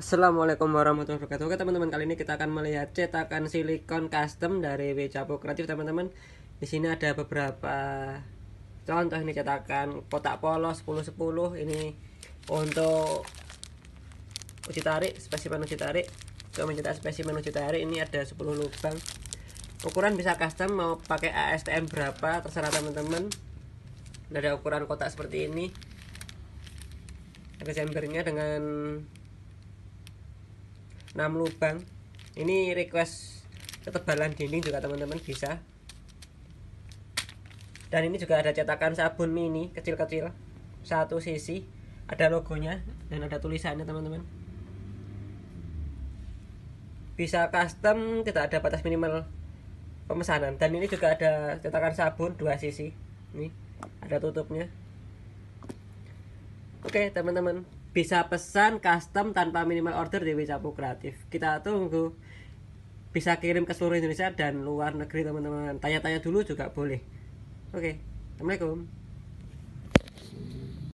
Assalamualaikum warahmatullahi wabarakatuh Oke teman-teman kali ini kita akan melihat cetakan silikon custom dari Wecapo Kreatif teman-teman Di sini ada beberapa contoh ini cetakan kotak polos 10/10. ini untuk uji tarik spesimen uji tarik untuk mencetak spesimen uji tarik ini ada 10 lubang ukuran bisa custom mau pakai ASTM berapa terserah teman-teman ada ukuran kotak seperti ini ada chambernya dengan 6 lubang ini request ketebalan dinding juga teman-teman bisa dan ini juga ada cetakan sabun mini kecil-kecil satu sisi ada logonya dan ada tulisannya teman-teman bisa custom kita ada batas minimal pemesanan dan ini juga ada cetakan sabun dua sisi ini ada tutupnya oke teman-teman bisa pesan custom tanpa minimal order di Wicapu Kreatif. Kita tunggu bisa kirim ke seluruh Indonesia dan luar negeri teman-teman. Tanya-tanya dulu juga boleh. Oke, okay. Assalamualaikum.